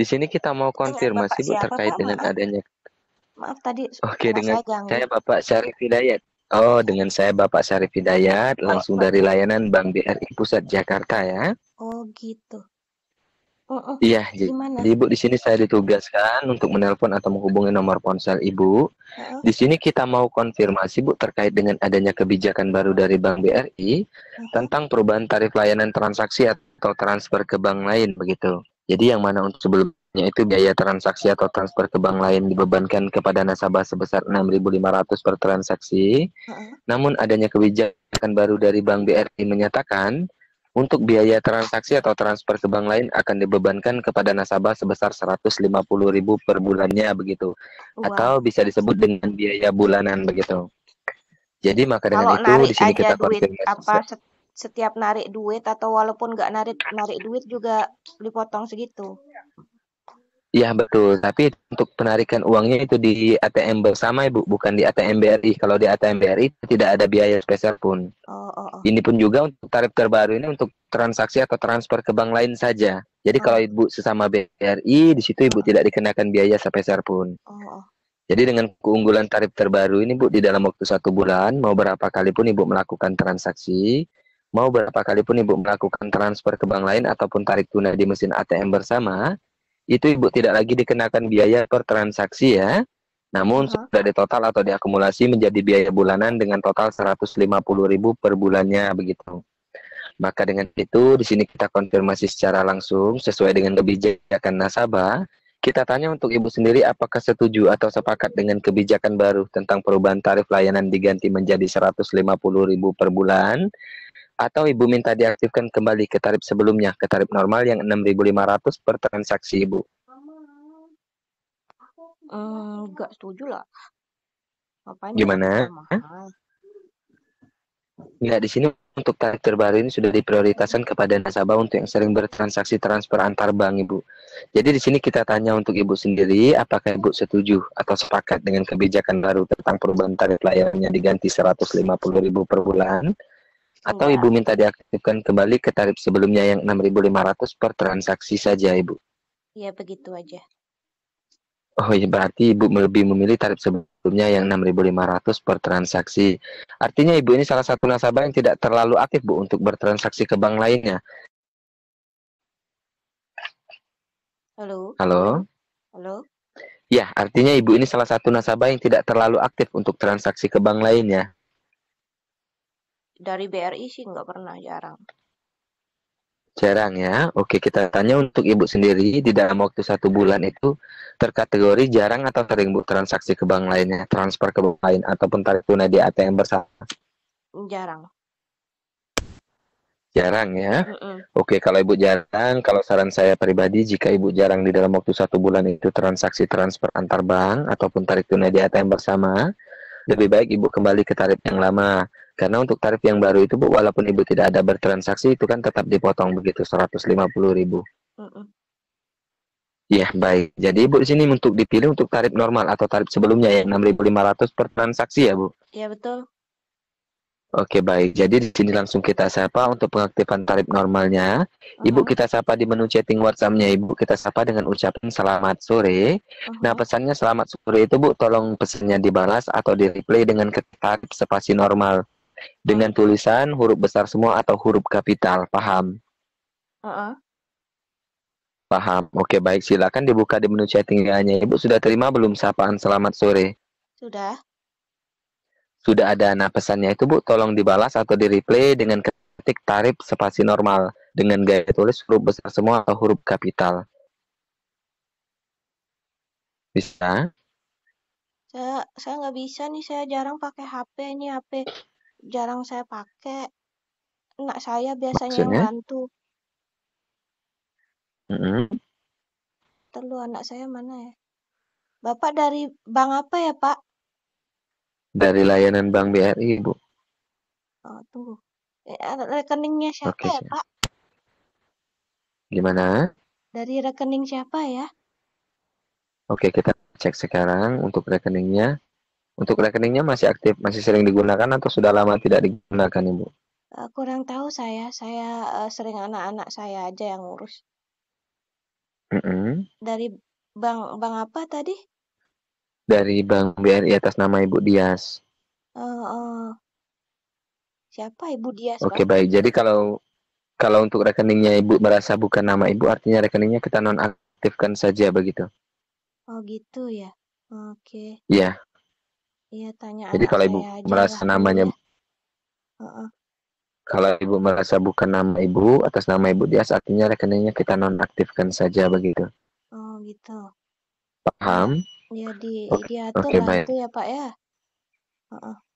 Di sini kita mau konfirmasi Bu terkait dengan maaf. adanya Maaf tadi Oke, dengan saya, saya Bapak Syarif Hidayat. Oh, dengan saya Bapak Syarif Hidayat langsung Bapak. dari layanan Bank BRI Pusat Jakarta ya. Oh, gitu. Oh, oh. Iya, Gimana? jadi Ibu di sini saya ditugaskan untuk menelpon atau menghubungi nomor ponsel Ibu. Oh. Di sini kita mau konfirmasi Bu terkait dengan adanya kebijakan baru dari Bank BRI oh. Mm-hmm. tentang perubahan tarif layanan transaksi atau transfer ke bank lain begitu. Jadi yang mana untuk sebelumnya itu biaya transaksi atau transfer ke bank lain dibebankan kepada nasabah sebesar 6.500 per transaksi. Namun adanya kebijakan baru dari Bank BRI menyatakan untuk biaya transaksi atau transfer ke bank lain akan dibebankan kepada nasabah sebesar 150.000 per bulannya begitu. Wow. Atau bisa disebut dengan biaya bulanan begitu. Jadi maka dengan Kalau itu di sini kita konfirmasi apa setiap narik duit atau walaupun nggak narik narik duit juga dipotong segitu. Ya betul, tapi untuk penarikan uangnya itu di ATM bersama ibu, bukan di ATM BRI. Kalau di ATM BRI tidak ada biaya spesial pun. Oh, oh, oh. Ini pun juga untuk tarif terbaru ini untuk transaksi atau transfer ke bank lain saja. Jadi oh. kalau ibu sesama BRI di situ ibu tidak dikenakan biaya spesial pun. Oh, oh. Jadi dengan keunggulan tarif terbaru ini Bu di dalam waktu satu bulan mau berapa kali pun Ibu melakukan transaksi Mau berapa kali pun Ibu melakukan transfer ke bank lain ataupun tarik tunai di mesin ATM bersama, itu Ibu tidak lagi dikenakan biaya per transaksi ya. Namun -huh. sudah total atau diakumulasi menjadi biaya bulanan dengan total 150.000 per bulannya begitu. Maka dengan itu di sini kita konfirmasi secara langsung sesuai dengan kebijakan nasabah. Kita tanya untuk Ibu sendiri apakah setuju atau sepakat dengan kebijakan baru tentang perubahan tarif layanan diganti menjadi 150.000 per bulan atau Ibu minta diaktifkan kembali ke tarif sebelumnya, ke tarif normal yang 6.500 per transaksi Ibu. Enggak eh, setuju lah. Ngapain Gimana? Ya, di sini untuk tarif terbaru ini sudah diprioritaskan kepada nasabah untuk yang sering bertransaksi transfer antar bank, Ibu. Jadi di sini kita tanya untuk Ibu sendiri, apakah Ibu setuju atau sepakat dengan kebijakan baru tentang perubahan tarif layanannya diganti 150.000 per bulan atau Ibu minta diaktifkan kembali ke tarif sebelumnya yang 6.500 per transaksi saja, Ibu. Iya, begitu aja. Oh ya berarti Ibu lebih memilih tarif sebelumnya yang 6.500 per transaksi. Artinya Ibu ini salah satu nasabah yang tidak terlalu aktif, Bu, untuk bertransaksi ke bank lainnya. Halo. Halo. Halo. Ya, artinya Ibu ini salah satu nasabah yang tidak terlalu aktif untuk transaksi ke bank lainnya dari BRI sih nggak pernah jarang jarang ya oke kita tanya untuk ibu sendiri di dalam waktu satu bulan itu terkategori jarang atau sering bu transaksi ke bank lainnya transfer ke bank lain ataupun tarik tunai di ATM bersama jarang jarang ya. Mm-mm. Oke, kalau ibu jarang, kalau saran saya pribadi, jika ibu jarang di dalam waktu satu bulan itu transaksi transfer antar bank ataupun tarik tunai di ATM bersama, lebih baik ibu kembali ke tarif yang lama. Karena untuk tarif yang baru itu Bu, walaupun Ibu tidak ada bertransaksi itu kan tetap dipotong begitu 150 ribu. Iya uh Ya, baik. Jadi Ibu di sini untuk dipilih untuk tarif normal atau tarif sebelumnya ya 6.500 per transaksi ya, Bu? Iya, betul. Oke, baik. Jadi di sini langsung kita sapa untuk pengaktifan tarif normalnya. Uh -huh. Ibu kita sapa di menu chatting WhatsApp-nya. Ibu kita sapa dengan ucapan selamat sore. Uh -huh. Nah, pesannya selamat sore itu Bu tolong pesannya dibalas atau di-reply dengan tarif spasi normal dengan tulisan huruf besar semua atau huruf kapital. Paham? Uh-uh. Paham. Oke, baik. Silakan dibuka di menu chattingnya, Ibu sudah terima belum sapaan selamat sore? Sudah. Sudah ada. Nah, pesannya itu, Bu, tolong dibalas atau di-replay dengan ketik tarif spasi normal dengan gaya tulis huruf besar semua atau huruf kapital. Bisa? saya nggak bisa nih, saya jarang pakai HP. Ini HP jarang saya pakai. Anak saya biasanya yang bantu. mm -hmm. Terlalu anak saya mana ya? Bapak dari bank apa ya, Pak? Dari layanan Bank BRI, Bu. Oh, tunggu. Eh, rekeningnya siapa okay, ya, Pak? Gimana? Dari rekening siapa ya? Oke, kita cek sekarang untuk rekeningnya. Untuk rekeningnya masih aktif, masih sering digunakan atau sudah lama tidak digunakan, Ibu? Eh, kurang tahu saya, saya eh, sering anak-anak saya aja yang ngurus. Mm -hmm. Dari bank bank apa tadi? Dari bank BRI atas nama Ibu Dias. Oh, uh, siapa Ibu Dias? Oke okay, baik, jadi kalau kalau untuk rekeningnya Ibu merasa bukan nama Ibu, artinya rekeningnya kita nonaktifkan saja begitu. Oh gitu ya, oke. Okay. Ya, Iya, tanya Jadi kalau ibu merasa namanya uh-uh. kalau ibu merasa bukan nama ibu atas nama ibu dia artinya rekeningnya kita nonaktifkan saja begitu. Oh gitu. Paham? Ya di okay. diatur okay, itu ya pak ya. Uh-uh.